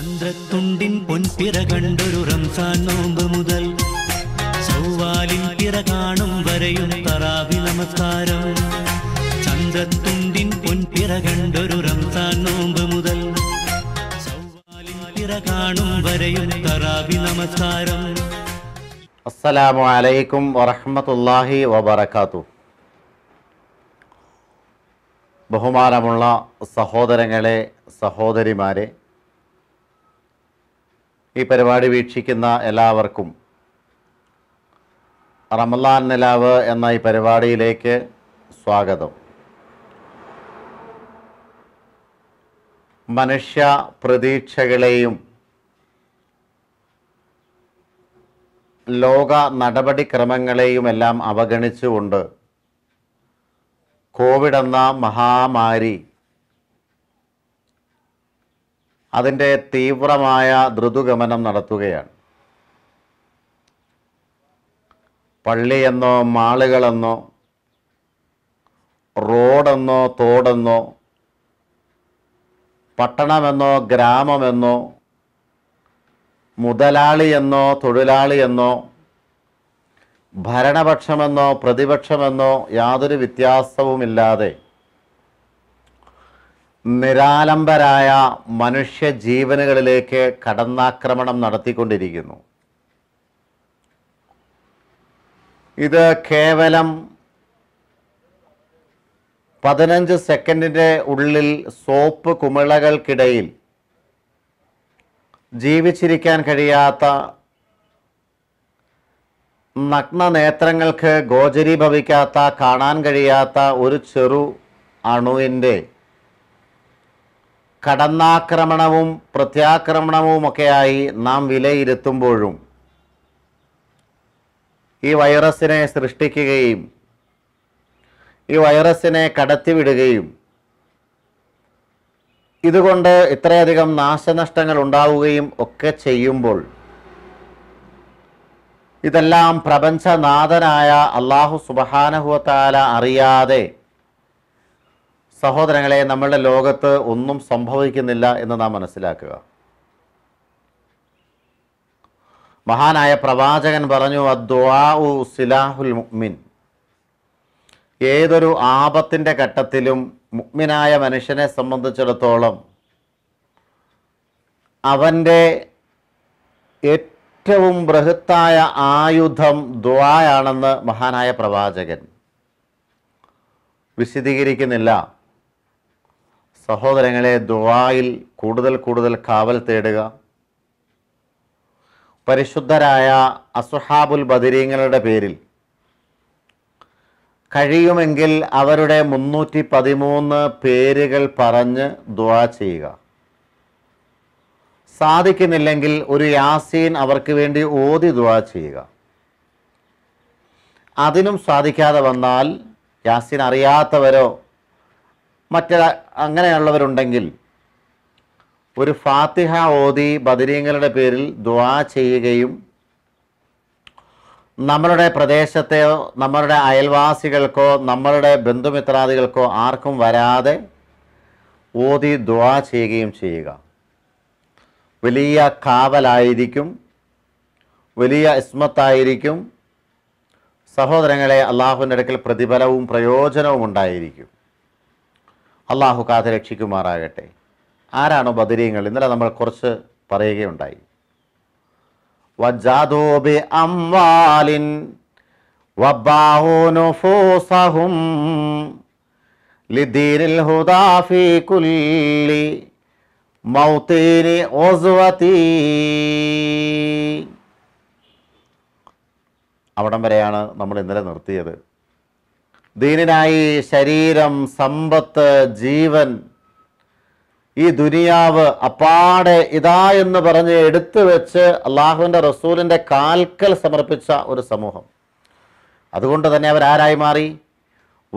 ചന്ദ്രത്തുണ്ടിൻ പൊൻപിറ കണ്ടൊരു റംസാൻ നോമ്പ് മുതൽ ചൊവ്വാലിൻ പിറ കാണും വരെയും തറാവി നമസ്കാരം ചന്ദ്രത്തുണ്ടിൻ പൊൻപിറ കണ്ടൊരു റംസാൻ നോമ്പ് മുതൽ ചൊവ്വാലിൻ പിറ കാണും വരെയും തറാവി നമസ്കാരം അസ്സലാമു അലൈക്കും വറഹമത്തല്ലാഹി വബർക്കാത്തു ബഹുമാനമുള്ള സഹോദരങ്ങളെ സഹോദരിമാരെ ഈ പരിപാടി വീക്ഷിക്കുന്ന എല്ലാവർക്കും റമലാൻ നിലാവ് എന്ന ഈ പരിപാടിയിലേക്ക് സ്വാഗതം മനുഷ്യ പ്രതീക്ഷകളെയും ലോക എല്ലാം അവഗണിച്ചുകൊണ്ട് കോവിഡ് എന്ന മഹാമാരി അതിൻ്റെ തീവ്രമായ ദ്രുതുഗമനം നടത്തുകയാണ് പള്ളിയെന്നോ മാളുകളെന്നോ റോഡെന്നോ തോടെന്നോ പട്ടണമെന്നോ ഗ്രാമമെന്നോ മുതലാളിയെന്നോ തൊഴിലാളിയെന്നോ ഭരണപക്ഷമെന്നോ പ്രതിപക്ഷമെന്നോ യാതൊരു വ്യത്യാസവുമില്ലാതെ നിരാലംബരായ മനുഷ്യ ജീവനുകളിലേക്ക് കടന്നാക്രമണം നടത്തിക്കൊണ്ടിരിക്കുന്നു ഇത് കേവലം പതിനഞ്ച് സെക്കൻഡിൻ്റെ ഉള്ളിൽ സോപ്പ് കുമിളകൾക്കിടയിൽ ജീവിച്ചിരിക്കാൻ കഴിയാത്ത നഗ്ന നേത്രങ്ങൾക്ക് ഗോചരീഭവിക്കാത്ത കാണാൻ കഴിയാത്ത ഒരു ചെറു അണുവിൻ്റെ കടന്നാക്രമണവും പ്രത്യാക്രമണവുമൊക്കെയായി നാം വിലയിരുത്തുമ്പോഴും ഈ വൈറസിനെ സൃഷ്ടിക്കുകയും ഈ വൈറസിനെ കടത്തിവിടുകയും ഇതുകൊണ്ട് ഇത്രയധികം നാശനഷ്ടങ്ങൾ ഉണ്ടാവുകയും ഒക്കെ ചെയ്യുമ്പോൾ ഇതെല്ലാം പ്രപഞ്ചനാഥനായ അള്ളാഹു സുബഹാനഹുവത്താല അറിയാതെ സഹോദരങ്ങളെ നമ്മളുടെ ലോകത്ത് ഒന്നും സംഭവിക്കുന്നില്ല എന്ന് നാം മനസ്സിലാക്കുക മഹാനായ പ്രവാചകൻ പറഞ്ഞു അദ്വാഉ സിലാഹുൽ മുഅ്മിൻ ഏതൊരു ആപത്തിൻ്റെ ഘട്ടത്തിലും മുഗ്മിനായ മനുഷ്യനെ സംബന്ധിച്ചിടത്തോളം അവൻ്റെ ഏറ്റവും ബൃഹത്തായ ആയുധം ദ്വായാണെന്ന് മഹാനായ പ്രവാചകൻ വിശദീകരിക്കുന്നില്ല സഹോദരങ്ങളെ ദുവായിൽ കൂടുതൽ കൂടുതൽ കാവൽ തേടുക പരിശുദ്ധരായ അസുഹാബുൽ ബദിരീങ്ങളുടെ പേരിൽ കഴിയുമെങ്കിൽ അവരുടെ മുന്നൂറ്റി പതിമൂന്ന് പേരുകൾ പറഞ്ഞ് ദുവാ ചെയ്യുക സാധിക്കുന്നില്ലെങ്കിൽ ഒരു യാസീൻ അവർക്ക് വേണ്ടി ഓതി ദുവാ ചെയ്യുക അതിനും സാധിക്കാതെ വന്നാൽ യാസീൻ അറിയാത്തവരോ മറ്റ അങ്ങനെയുള്ളവരുണ്ടെങ്കിൽ ഒരു ഫാത്തിഹ ഓതി ബദരീങ്ങളുടെ പേരിൽ ദ്വാ ചെയ്യുകയും നമ്മളുടെ പ്രദേശത്തെയോ നമ്മളുടെ അയൽവാസികൾക്കോ നമ്മളുടെ ബന്ധുമിത്രാദികൾക്കോ ആർക്കും വരാതെ ഓതി ദ്വാ ചെയ്യുകയും ചെയ്യുക വലിയ കാവലായിരിക്കും വലിയ ഇസ്മത്തായിരിക്കും സഹോദരങ്ങളെ അള്ളാഹുവിൻ്റെ അടുക്കൽ പ്രതിഫലവും പ്രയോജനവും ഉണ്ടായിരിക്കും അള്ളാഹു കാത്ത് രക്ഷിക്കുമാറാകട്ടെ ആരാണോ ബദരീങ്ങൾ ഇന്നലെ നമ്മൾ കുറച്ച് പറയുകയുണ്ടായി കുല്ലി അവിടം വരെയാണ് നമ്മൾ ഇന്നലെ നിർത്തിയത് ദീനിനായി ശരീരം സമ്പത്ത് ജീവൻ ഈ ദുനിയാവ് അപ്പാടെ ഇതാ എന്ന് പറഞ്ഞ് എടുത്തു വെച്ച് അള്ളാഹുവിൻ്റെ റസൂലിൻ്റെ കാൽക്കൽ സമർപ്പിച്ച ഒരു സമൂഹം അതുകൊണ്ട് തന്നെ അവരാരായി മാറി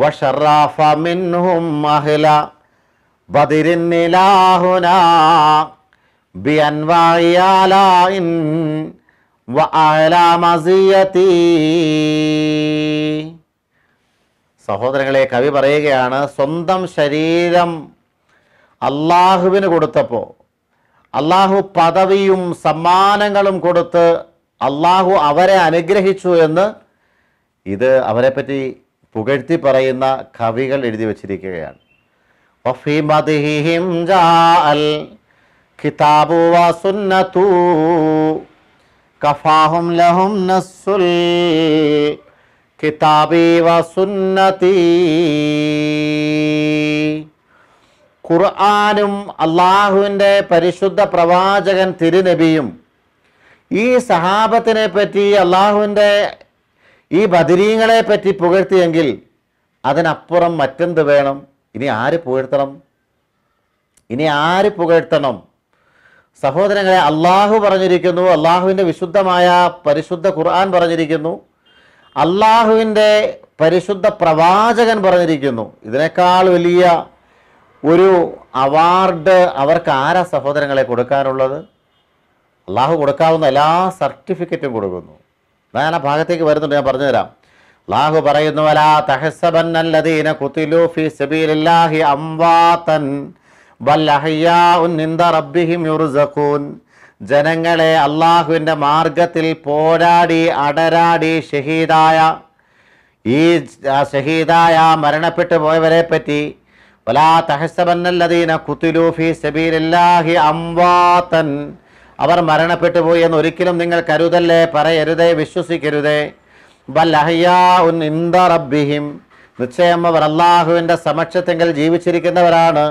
വഷറാഫ മിൻഹും സഹോദരങ്ങളെ കവി പറയുകയാണ് സ്വന്തം ശരീരം അള്ളാഹുവിന് കൊടുത്തപ്പോൾ അള്ളാഹു പദവിയും സമ്മാനങ്ങളും കൊടുത്ത് അള്ളാഹു അവരെ അനുഗ്രഹിച്ചു എന്ന് ഇത് അവരെപ്പറ്റി പുകഴ്ത്തി പറയുന്ന കവികൾ എഴുതി വച്ചിരിക്കുകയാണ് കഫാഹും ലഹും നസ്സുൽ കിതാബി സുന്നതി ഖുർആാനും അള്ളാഹുവിൻ്റെ പരിശുദ്ധ പ്രവാചകൻ തിരുനബിയും ഈ സഹാബത്തിനെ പറ്റി അള്ളാഹുവിൻ്റെ ഈ ബദരീങ്ങളെ പറ്റി പുകഴ്ത്തിയെങ്കിൽ അതിനപ്പുറം മറ്റെന്ത് വേണം ഇനി ആര് പുകഴ്ത്തണം ഇനി ആര് പുകഴ്ത്തണം സഹോദരങ്ങളെ അള്ളാഹു പറഞ്ഞിരിക്കുന്നു അള്ളാഹുവിൻ്റെ വിശുദ്ധമായ പരിശുദ്ധ ഖുർആൻ പറഞ്ഞിരിക്കുന്നു അള്ളാഹുവിൻ്റെ പരിശുദ്ധ പ്രവാചകൻ പറഞ്ഞിരിക്കുന്നു ഇതിനേക്കാൾ വലിയ ഒരു അവാർഡ് അവർക്ക് ആരാ സഹോദരങ്ങളെ കൊടുക്കാനുള്ളത് അള്ളാഹു കൊടുക്കാവുന്ന എല്ലാ സർട്ടിഫിക്കറ്റും കൊടുക്കുന്നു ഞാൻ ആ ഭാഗത്തേക്ക് വരുന്നുണ്ട് ഞാൻ പറഞ്ഞുതരാം അള്ളാഹു പറയുന്നു തഹസബൻ അല്ലദീന കുത്തിലു ഫി സബീലില്ലാഹി അംവാതൻ ബൽ അഹയ്യാഉൻ ഇൻദ റബ്ബിഹിം യുർസഖൂൻ ജനങ്ങളെ അള്ളാഹുവിൻ്റെ മാർഗത്തിൽ പോരാടി അടരാടി ഷഹീദായ ഈ ഷഹീദായ മരണപ്പെട്ടു പോയവരെ പറ്റി വലാ തഹസബന്നല്ലതീന കുത്തുലൂഫി സബീലില്ലാഹി അംവാത്തൻ അവർ മരണപ്പെട്ടു പോയി എന്ന് ഒരിക്കലും നിങ്ങൾ കരുതല്ലേ പറയരുതേ വിശ്വസിക്കരുതേ ബൽ ഉൻ ഇന്ദ റബ്ബിഹിം നിശ്ചയം അവർ അള്ളാഹുവിൻ്റെ സമക്ഷത്തെങ്കിൽ ജീവിച്ചിരിക്കുന്നവരാണ്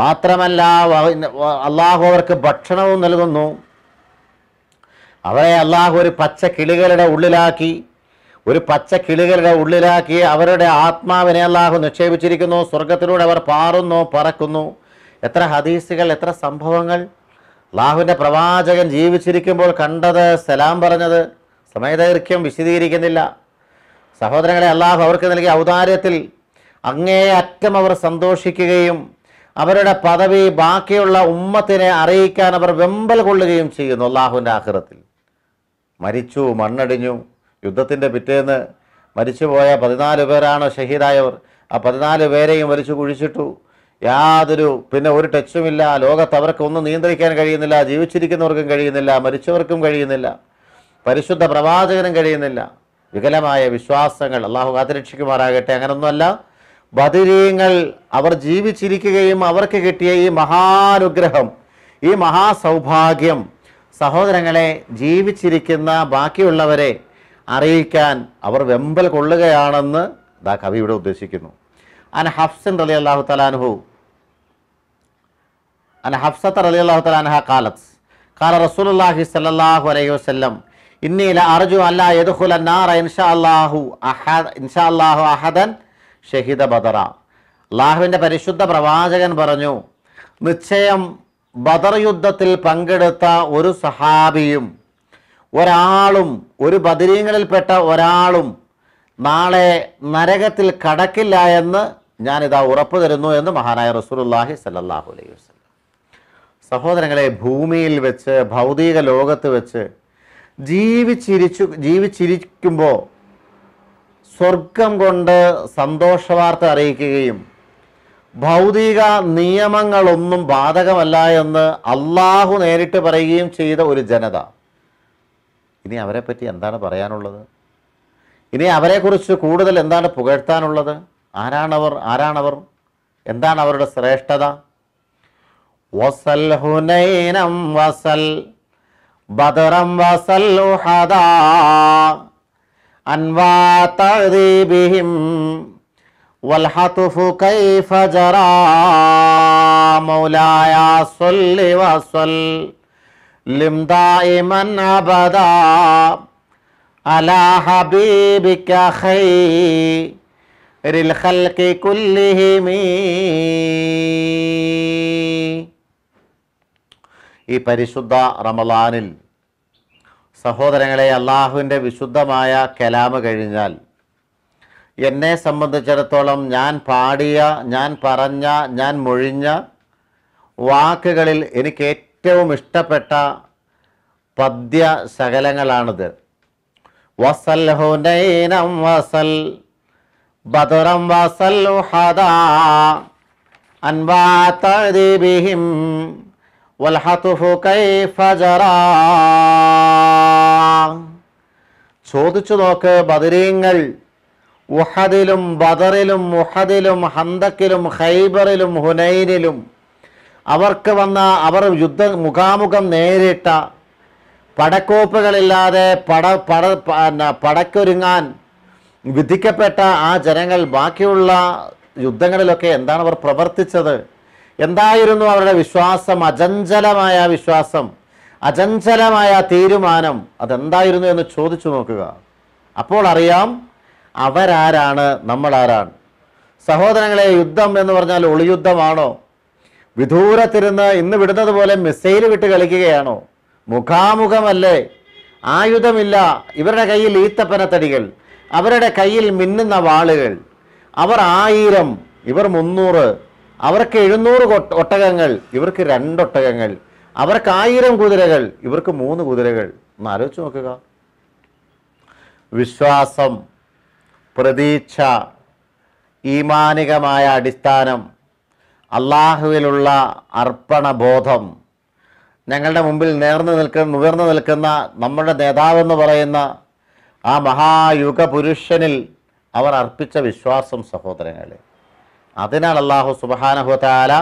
മാത്രമല്ല അള്ളാഹു അവർക്ക് ഭക്ഷണവും നൽകുന്നു അവരെ അള്ളാഹു ഒരു പച്ച കിളികളുടെ ഉള്ളിലാക്കി ഒരു പച്ച കിളികളുടെ ഉള്ളിലാക്കി അവരുടെ ആത്മാവിനെ അള്ളാഹു നിക്ഷേപിച്ചിരിക്കുന്നു സ്വർഗത്തിലൂടെ അവർ പാറുന്നു പറക്കുന്നു എത്ര ഹദീസുകൾ എത്ര സംഭവങ്ങൾ അള്ളാഹുവിൻ്റെ പ്രവാചകൻ ജീവിച്ചിരിക്കുമ്പോൾ കണ്ടത് സലാം പറഞ്ഞത് സമയദൈർഘ്യം വിശദീകരിക്കുന്നില്ല സഹോദരങ്ങളെ അള്ളാഹു അവർക്ക് നൽകിയ ഔദാര്യത്തിൽ അങ്ങേയറ്റം അവർ സന്തോഷിക്കുകയും അവരുടെ പദവി ബാക്കിയുള്ള ഉമ്മത്തിനെ അറിയിക്കാൻ അവർ വെമ്പൽ കൊള്ളുകയും ചെയ്യുന്നു അള്ളാഹുവിൻ്റെ ആഹ്റത്തിൽ മരിച്ചു മണ്ണടിഞ്ഞു യുദ്ധത്തിൻ്റെ പിറ്റേന്ന് മരിച്ചുപോയ പതിനാല് പേരാണ് ഷഹീദായവർ ആ പതിനാല് പേരെയും വലിച്ചു കുഴിച്ചിട്ടു യാതൊരു പിന്നെ ഒരു ടച്ചുമില്ല ലോകത്ത് അവർക്ക് ഒന്നും നിയന്ത്രിക്കാൻ കഴിയുന്നില്ല ജീവിച്ചിരിക്കുന്നവർക്കും കഴിയുന്നില്ല മരിച്ചവർക്കും കഴിയുന്നില്ല പരിശുദ്ധ പ്രവാചകനും കഴിയുന്നില്ല വികലമായ വിശ്വാസങ്ങൾ അള്ളാഹു കാത്തുരക്ഷിക്കുമാറാകട്ടെ അങ്ങനൊന്നുമല്ല ബദരീങ്ങൾ അവർ ജീവിച്ചിരിക്കുകയും അവർക്ക് കിട്ടിയ ഈ മഹാനുഗ്രഹം ഈ മഹാസൗഭാഗ്യം സഹോദരങ്ങളെ ജീവിച്ചിരിക്കുന്ന ബാക്കിയുള്ളവരെ അറിയിക്കാൻ അവർ വെമ്പൽ കൊള്ളുകയാണെന്ന് ദാ കവി ഇവിടെ ഉദ്ദേശിക്കുന്നു അന ഹഫ്സൻ റലി അള്ളാഹു തലാനുഹു അന ഹഫ്സത്ത് റലി അള്ളാഹു തലാനഹ കാലത്ത് കാല റസൂലുല്ലാഹി സല്ലാഹു അലൈഹി വസ്ലം ഇന്നീല അർജു അല്ലാ യദുഹുൽ നാറ ഇൻഷാ അള്ളാഹു അഹദ് ഇൻഷാ അല്ലാഹു അഹദൻ ഷഹിദ ബദറ അള്ളാഹുവിൻ്റെ പരിശുദ്ധ പ്രവാചകൻ പറഞ്ഞു നിശ്ചയം ബദർ യുദ്ധത്തിൽ പങ്കെടുത്ത ഒരു സഹാബിയും ഒരാളും ഒരു ബദരീങ്ങളിൽപ്പെട്ട ഒരാളും നാളെ നരകത്തിൽ കടക്കില്ല എന്ന് ഞാനിതാ ഉറപ്പ് തരുന്നു എന്ന് മഹാനായ റസൂലുല്ലാഹി സല്ലാഹു അലൈഹി വസ്ലം സഹോദരങ്ങളെ ഭൂമിയിൽ വെച്ച് ഭൗതിക ലോകത്ത് വെച്ച് ജീവിച്ചിരിച്ചു ജീവിച്ചിരിക്കുമ്പോൾ സ്വർഗം കൊണ്ട് സന്തോഷവാർത്ത അറിയിക്കുകയും ഭൗതിക നിയമങ്ങളൊന്നും ബാധകമല്ല എന്ന് അള്ളാഹു നേരിട്ട് പറയുകയും ചെയ്ത ഒരു ജനത ഇനി അവരെപ്പറ്റി എന്താണ് പറയാനുള്ളത് ഇനി അവരെക്കുറിച്ച് കൂടുതൽ എന്താണ് പുകഴ്ത്താനുള്ളത് ആരാണവർ ആരാണവർ എന്താണ് അവരുടെ ശ്രേഷ്ഠത വസൽ ഹുനൈനം വസൽ ബദറം വസൽ ഹദാ أنوى تغريبهم والحطف كيف جرى مولاي صل وسلم دائما أبدا على حبيبك خير الخلق كلهم ഈ പരിശുദ്ധ رمضان സഹോദരങ്ങളെ അള്ളാഹുവിൻ്റെ വിശുദ്ധമായ കലാമ് കഴിഞ്ഞാൽ എന്നെ സംബന്ധിച്ചിടത്തോളം ഞാൻ പാടിയ ഞാൻ പറഞ്ഞ ഞാൻ മൊഴിഞ്ഞ വാക്കുകളിൽ എനിക്ക് ഏറ്റവും ഇഷ്ടപ്പെട്ട പദ്യ ശകലങ്ങളാണിത് വസൽ ഹുനൈനം വസൽ ബദുറം വസൽ അൻവാതിബിഹിം വൽഹതുഫു കൈഫ ജറാ ചോദിച്ചു നോക്ക് ബദരീങ്ങൾ ഉഹദിലും ബദറിലും മുഹദിലും ഹന്തക്കിലും ഹൈബറിലും ഹുനൈനിലും അവർക്ക് വന്ന അവർ യുദ്ധ മുഖാമുഖം നേരിട്ട പടക്കോപ്പുകളില്ലാതെ പട പട പടക്കൊരുങ്ങാൻ വിധിക്കപ്പെട്ട ആ ജനങ്ങൾ ബാക്കിയുള്ള യുദ്ധങ്ങളിലൊക്കെ എന്താണ് അവർ പ്രവർത്തിച്ചത് എന്തായിരുന്നു അവരുടെ വിശ്വാസം അചഞ്ചലമായ വിശ്വാസം അചഞ്ചലമായ തീരുമാനം അതെന്തായിരുന്നു എന്ന് ചോദിച്ചു നോക്കുക അപ്പോൾ അറിയാം അവരാരാണ് നമ്മൾ ആരാണ് സഹോദരങ്ങളെ യുദ്ധം എന്ന് പറഞ്ഞാൽ ഒളിയുദ്ധമാണോ വിദൂരത്തിരുന്ന് ഇന്ന് വിടുന്നത് പോലെ മിസൈൽ വിട്ട് കളിക്കുകയാണോ മുഖാമുഖമല്ലേ ആയുധമില്ല ഇവരുടെ കയ്യിൽ ഈത്തപ്പനത്തടികൾ അവരുടെ കയ്യിൽ മിന്നുന്ന വാളുകൾ അവർ ആയിരം ഇവർ മുന്നൂറ് അവർക്ക് എഴുന്നൂറ് ഒട്ടകങ്ങൾ ഇവർക്ക് രണ്ടൊട്ടകങ്ങൾ അവർക്ക് ആയിരം കുതിരകൾ ഇവർക്ക് മൂന്ന് കുതിരകൾ ഒന്ന് ആലോചിച്ച് നോക്കുക വിശ്വാസം പ്രതീക്ഷ ഈമാനികമായ അടിസ്ഥാനം അള്ളാഹുവിലുള്ള ബോധം ഞങ്ങളുടെ മുമ്പിൽ നേർന്നു നിൽക്കുന്ന ഉയർന്നു നിൽക്കുന്ന നമ്മുടെ നേതാവെന്ന് പറയുന്ന ആ മഹായുഗ പുരുഷനിൽ അവർ അർപ്പിച്ച വിശ്വാസം സഹോദരങ്ങളെ അതിനാൽ അള്ളാഹു സുബാനഹുതാല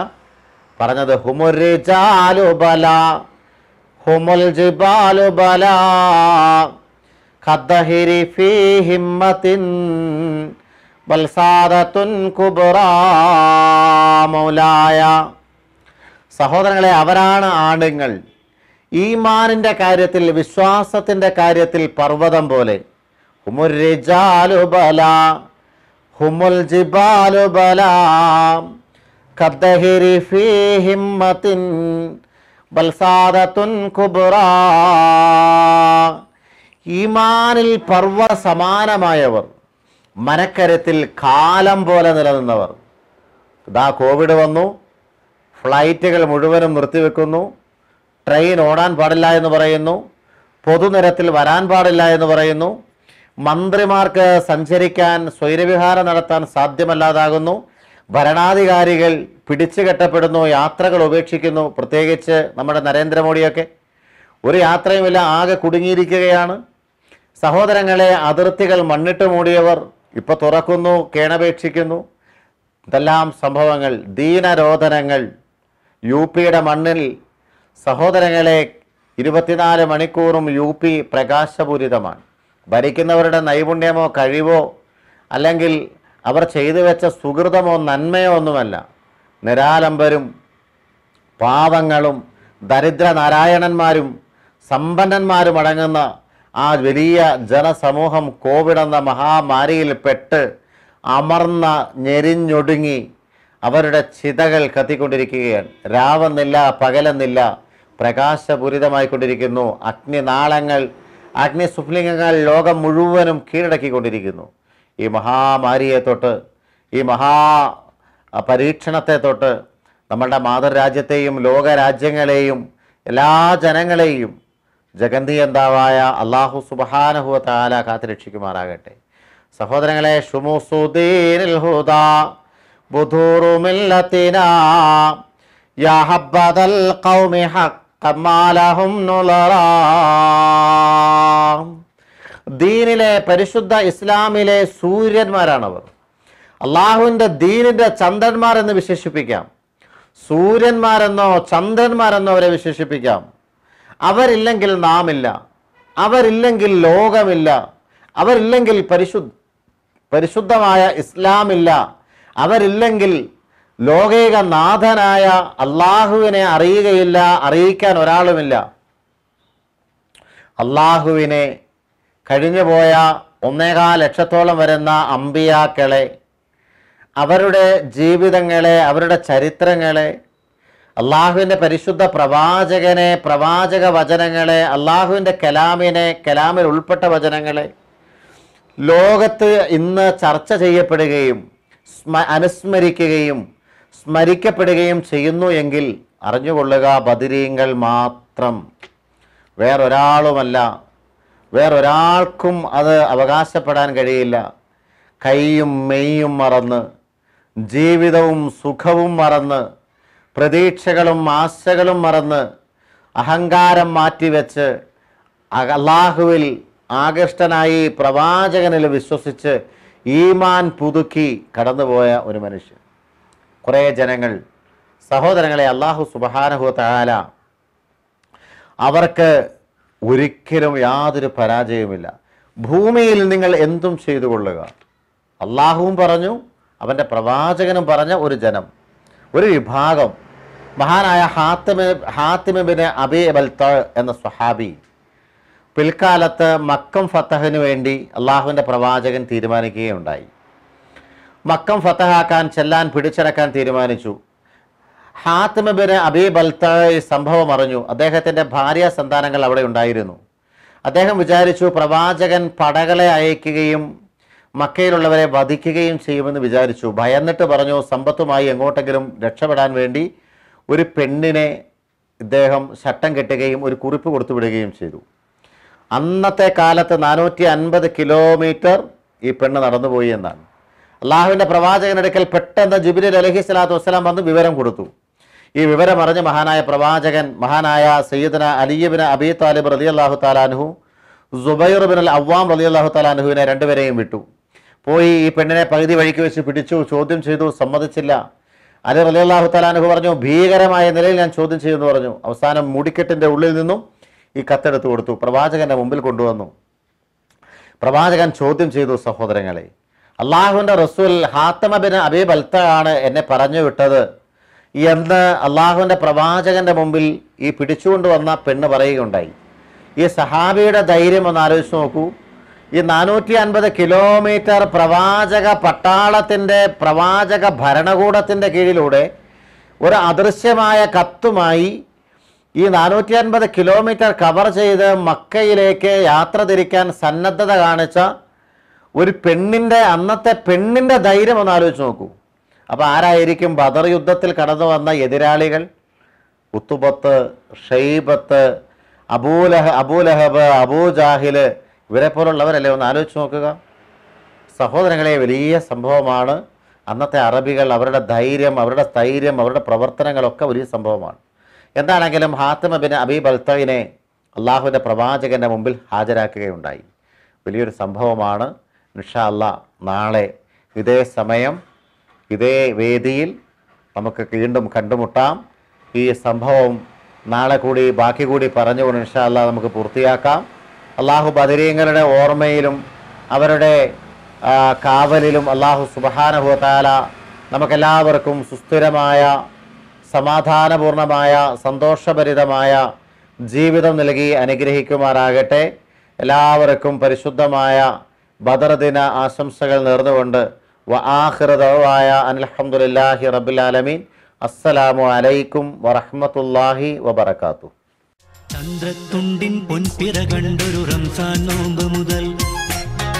പറഞ്ഞത് ഹുമുരി ചാലുബല ഹുമുൽ ജിബാലുബല ഖദ്ദഹിരി ഫീ ഹിമ്മത്തിൻ ബൽസാദത്തുൻ കുബറ മൗലായ സഹോദരങ്ങളെ അവരാണ് ആണുങ്ങൾ ഈമാനിൻ്റെ കാര്യത്തിൽ വിശ്വാസത്തിൻ്റെ കാര്യത്തിൽ പർവ്വതം പോലെ ഹുമുൽ റിജാലുബല ഹുമുൽ ജിബാലുബലാം كالدهر في همة بل سادة كبرى ഈമാനിൽ പർവ സമാനമായവർ മനക്കരത്തിൽ കാലം പോലെ നിലനിന്നവർ ഇതാ കോവിഡ് വന്നു ഫ്ലൈറ്റുകൾ മുഴുവനും നിർത്തിവെക്കുന്നു ട്രെയിൻ ഓടാൻ പാടില്ല എന്ന് പറയുന്നു പൊതുനിരത്തിൽ വരാൻ പാടില്ല എന്ന് പറയുന്നു മന്ത്രിമാർക്ക് സഞ്ചരിക്കാൻ സ്വൈരവിഹാരം നടത്താൻ സാധ്യമല്ലാതാകുന്നു ഭരണാധികാരികൾ പിടിച്ചു കെട്ടപ്പെടുന്നു യാത്രകൾ ഉപേക്ഷിക്കുന്നു പ്രത്യേകിച്ച് നമ്മുടെ നരേന്ദ്രമോദിയൊക്കെ ഒരു യാത്രയുമില്ല ആകെ കുടുങ്ങിയിരിക്കുകയാണ് സഹോദരങ്ങളെ അതിർത്തികൾ മണ്ണിട്ട് മൂടിയവർ ഇപ്പൊ തുറക്കുന്നു കേണപേക്ഷിക്കുന്നു ഇതെല്ലാം സംഭവങ്ങൾ ദീനരോധനങ്ങൾ യു പിയുടെ മണ്ണിൽ സഹോദരങ്ങളെ ഇരുപത്തിനാല് മണിക്കൂറും യു പി പ്രകാശപൂരിതമാണ് ഭരിക്കുന്നവരുടെ നൈപുണ്യമോ കഴിവോ അല്ലെങ്കിൽ അവർ ചെയ്തു വെച്ച സുഹൃതമോ നന്മയോ ഒന്നുമല്ല നിരാലംബരും പാവങ്ങളും ദരിദ്രനാരായണന്മാരും സമ്പന്നന്മാരും അടങ്ങുന്ന ആ വലിയ ജനസമൂഹം കോവിഡ് എന്ന മഹാമാരിയിൽ പെട്ട് അമർന്ന ഞെരിഞ്ഞൊടുങ്ങി അവരുടെ ചിതകൾ കത്തിക്കൊണ്ടിരിക്കുകയാണ് രാവെന്നില്ല പകലെന്നില്ല പ്രകാശപൂരിതമായിക്കൊണ്ടിരിക്കുന്നു അഗ്നിനാളങ്ങൾ അഗ്നിസുഫ്ലിംഗങ്ങൾ ലോകം മുഴുവനും കീഴടക്കിക്കൊണ്ടിരിക്കുന്നു ഈ മഹാമാരിയെ തൊട്ട് ഈ മഹാ പരീക്ഷണത്തെ തൊട്ട് നമ്മളുടെ മാതൃരാജ്യത്തെയും ലോകരാജ്യങ്ങളെയും എല്ലാ ജനങ്ങളെയും ജഗന്തിയന്താവായ അള്ളാഹു സുബഹാനഹുവ താല കാത്തുരക്ഷിക്കുമാറാകട്ടെ സഹോദരങ്ങളെ ഷുമുസുദീനിൽ ഹുദാ ബുധൂറുമില്ലത്തിന ഖൗമി ദീനിലെ പരിശുദ്ധ ഇസ്ലാമിലെ സൂര്യന്മാരാണവർ അള്ളാഹുവിൻ്റെ ദീനിൻ്റെ ചന്ദ്രന്മാർ എന്ന് വിശേഷിപ്പിക്കാം സൂര്യന്മാരെന്നോ ചന്ദ്രന്മാരെന്നോ അവരെ വിശേഷിപ്പിക്കാം അവരില്ലെങ്കിൽ നാമില്ല അവരില്ലെങ്കിൽ ലോകമില്ല അവരില്ലെങ്കിൽ പരിശുദ്ധ പരിശുദ്ധമായ ഇസ്ലാമില്ല അവരില്ലെങ്കിൽ ലോകികനാഥനായ നാഥനായ അള്ളാഹുവിനെ അറിയുകയില്ല അറിയിക്കാൻ ഒരാളുമില്ല അള്ളാഹുവിനെ കഴിഞ്ഞുപോയ ഒന്നേകാൽ ലക്ഷത്തോളം വരുന്ന അമ്പിയാക്കളെ അവരുടെ ജീവിതങ്ങളെ അവരുടെ ചരിത്രങ്ങളെ അള്ളാഹുവിൻ്റെ പരിശുദ്ധ പ്രവാചകനെ പ്രവാചക വചനങ്ങളെ അള്ളാഹുവിൻ്റെ കലാമിനെ കലാമിൽ ഉൾപ്പെട്ട വചനങ്ങളെ ലോകത്ത് ഇന്ന് ചർച്ച ചെയ്യപ്പെടുകയും അനുസ്മരിക്കുകയും സ്മരിക്കപ്പെടുകയും ചെയ്യുന്നു എങ്കിൽ അറിഞ്ഞുകൊള്ളുക ബദിരീങ്ങൾ മാത്രം വേറൊരാളുമല്ല വേറൊരാൾക്കും അത് അവകാശപ്പെടാൻ കഴിയില്ല കൈയും മെയ്യും മറന്ന് ജീവിതവും സുഖവും മറന്ന് പ്രതീക്ഷകളും ആശകളും മറന്ന് അഹങ്കാരം മാറ്റിവെച്ച് അള്ളാഹുവിൽ ആകൃഷ്ടനായി പ്രവാചകനിൽ വിശ്വസിച്ച് ഈമാൻ പുതുക്കി കടന്നുപോയ ഒരു മനുഷ്യൻ കുറേ ജനങ്ങൾ സഹോദരങ്ങളെ അള്ളാഹു സുബഹാനഹു താല അവർക്ക് ഒരിക്കലും യാതൊരു പരാജയവുമില്ല ഭൂമിയിൽ നിങ്ങൾ എന്തും ചെയ്തു കൊള്ളുക അള്ളാഹുവും പറഞ്ഞു അവൻ്റെ പ്രവാചകനും പറഞ്ഞ ഒരു ജനം ഒരു വിഭാഗം മഹാനായ ഹാത്തിമ ഹാത്തിമബിന് അബി ബൽത്ത എന്ന സ്വഹാബി പിൽക്കാലത്ത് മക്കം ഫത്തഹിന് വേണ്ടി അള്ളാഹുവിൻ്റെ പ്രവാചകൻ തീരുമാനിക്കുകയുണ്ടായി മക്കം ഫത്തഹാക്കാൻ ചെല്ലാൻ പിടിച്ചടക്കാൻ തീരുമാനിച്ചു ഹാത്തിമബിന് അബി ബൽത്തായ് സംഭവം അറിഞ്ഞു അദ്ദേഹത്തിൻ്റെ ഭാര്യ സന്താനങ്ങൾ അവിടെ ഉണ്ടായിരുന്നു അദ്ദേഹം വിചാരിച്ചു പ്രവാചകൻ പടകളെ അയക്കുകയും മക്കയിലുള്ളവരെ വധിക്കുകയും ചെയ്യുമെന്ന് വിചാരിച്ചു ഭയന്നിട്ട് പറഞ്ഞു സമ്പത്തുമായി എങ്ങോട്ടെങ്കിലും രക്ഷപ്പെടാൻ വേണ്ടി ഒരു പെണ്ണിനെ ഇദ്ദേഹം ശട്ടം കെട്ടുകയും ഒരു കുറിപ്പ് കൊടുത്തുവിടുകയും ചെയ്തു അന്നത്തെ കാലത്ത് നാനൂറ്റി അൻപത് കിലോമീറ്റർ ഈ പെണ്ണ് നടന്നുപോയി എന്നാണ് അള്ളാഹുവിൻ്റെ പ്രവാചകനടുക്കൽ പെട്ടെന്ന് ജുബിലി അലഹി സ്വലാത്തു വസ്സലാം വന്ന് വിവരം കൊടുത്തു ഈ വിവരമറിഞ്ഞ മഹാനായ പ്രവാചകൻ മഹാനായ സയ്യിദന അലിയബിന് അബി താലിബ് റലി അള്ളാഹു താലാനുഹു സുബൈർ ബിൻ അൽ അവാം റലി അള്ളാഹു താലാനുഹുവിനെ രണ്ടുപേരെയും വിട്ടു പോയി ഈ പെണ്ണിനെ പകുതി വഴിക്ക് വെച്ച് പിടിച്ചു ചോദ്യം ചെയ്തു സമ്മതിച്ചില്ല അലി റലി അള്ളാഹു താലാനുഹു പറഞ്ഞു ഭീകരമായ നിലയിൽ ഞാൻ ചോദ്യം ചെയ്യുമെന്ന് പറഞ്ഞു അവസാനം മുടിക്കെട്ടിൻ്റെ ഉള്ളിൽ നിന്നും ഈ കത്തെടുത്ത് കൊടുത്തു പ്രവാചകൻ്റെ മുമ്പിൽ കൊണ്ടുവന്നു പ്രവാചകൻ ചോദ്യം ചെയ്തു സഹോദരങ്ങളെ അള്ളാഹുവിൻ്റെ റസൂൽ ഹാത്തമബിന് അബീബ് അൽത്ത ആണ് എന്നെ പറഞ്ഞു വിട്ടത് എന്ന് അള്ളാഹുവിൻ്റെ പ്രവാചകൻ്റെ മുമ്പിൽ ഈ പിടിച്ചുകൊണ്ട് വന്ന പെണ്ണ് പറയുകയുണ്ടായി ഈ സഹാബിയുടെ ധൈര്യം ഒന്ന് ആലോചിച്ച് നോക്കൂ ഈ നാനൂറ്റി അൻപത് കിലോമീറ്റർ പ്രവാചക പട്ടാളത്തിൻ്റെ പ്രവാചക ഭരണകൂടത്തിൻ്റെ കീഴിലൂടെ ഒരു അദൃശ്യമായ കത്തുമായി ഈ നാനൂറ്റി അൻപത് കിലോമീറ്റർ കവർ ചെയ്ത് മക്കയിലേക്ക് യാത്ര തിരിക്കാൻ സന്നദ്ധത കാണിച്ച ഒരു പെണ്ണിൻ്റെ അന്നത്തെ പെണ്ണിൻ്റെ ധൈര്യം ഒന്ന് ആലോചിച്ച് നോക്കൂ അപ്പോൾ ആരായിരിക്കും ബദർ യുദ്ധത്തിൽ കടന്നു വന്ന എതിരാളികൾ ഉത്തുബത്ത് ഷെയ്ബത്ത് അബൂലഹ അബൂലഹബ് അബൂജാഹില് ഇവരെ പോലുള്ളവരല്ലേ ഒന്ന് ആലോചിച്ച് നോക്കുക സഹോദരങ്ങളെ വലിയ സംഭവമാണ് അന്നത്തെ അറബികൾ അവരുടെ ധൈര്യം അവരുടെ സ്ഥൈര്യം അവരുടെ പ്രവർത്തനങ്ങളൊക്കെ വലിയ സംഭവമാണ് എന്താണെങ്കിലും ഹാത്തിമ ബിൻ അബി ബൽത്തയിനെ അള്ളാഹുവിൻ്റെ പ്രവാചകൻ്റെ മുമ്പിൽ ഹാജരാക്കുകയുണ്ടായി വലിയൊരു സംഭവമാണ് ഇൻഷാ അല്ലാ നാളെ ഇതേ സമയം ഇതേ വേദിയിൽ നമുക്ക് വീണ്ടും കണ്ടുമുട്ടാം ഈ സംഭവം നാളെ കൂടി ബാക്കി കൂടി പറഞ്ഞുകൊണ്ട് ഇൻഷാല്ല നമുക്ക് പൂർത്തിയാക്കാം അള്ളാഹു ബദരീങ്ങളുടെ ഓർമ്മയിലും അവരുടെ കാവലിലും അള്ളാഹു സുബഹാനുഭവത്താല നമുക്കെല്ലാവർക്കും സുസ്ഥിരമായ സമാധാനപൂർണമായ സന്തോഷഭരിതമായ ജീവിതം നൽകി അനുഗ്രഹിക്കുമാറാകട്ടെ എല്ലാവർക്കും പരിശുദ്ധമായ ബദർദിന ആശംസകൾ നേർന്നുകൊണ്ട് വ ആഹിറദവായ അനൽഹമുല്ലാഹി റബുലാലമീൻ അസ്സലാമു അലൈക്കും വറഹമത്തല്ലാഹി വബർക്കാത്തു ചന്ദ്രത്തുണ്ടിൻ പൊൻപിറ കണ്ടൊരു റംസാൻ നോമ്പ് മുതൽ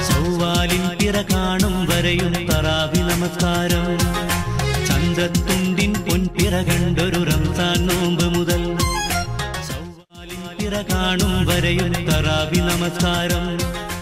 ചൊവ്വാലിൻ പിറ കാണും വരെയും തറാവി നമസ്കാരം ചന്ദ്രത്തുണ്ടിൻ പൊൻപിറ കണ്ടൊരു റംസാൻ നോമ്പ് മുതൽ ചൊവ്വാലിൻ പിറ കാണും വരെയും തറാവി നമസ്കാരം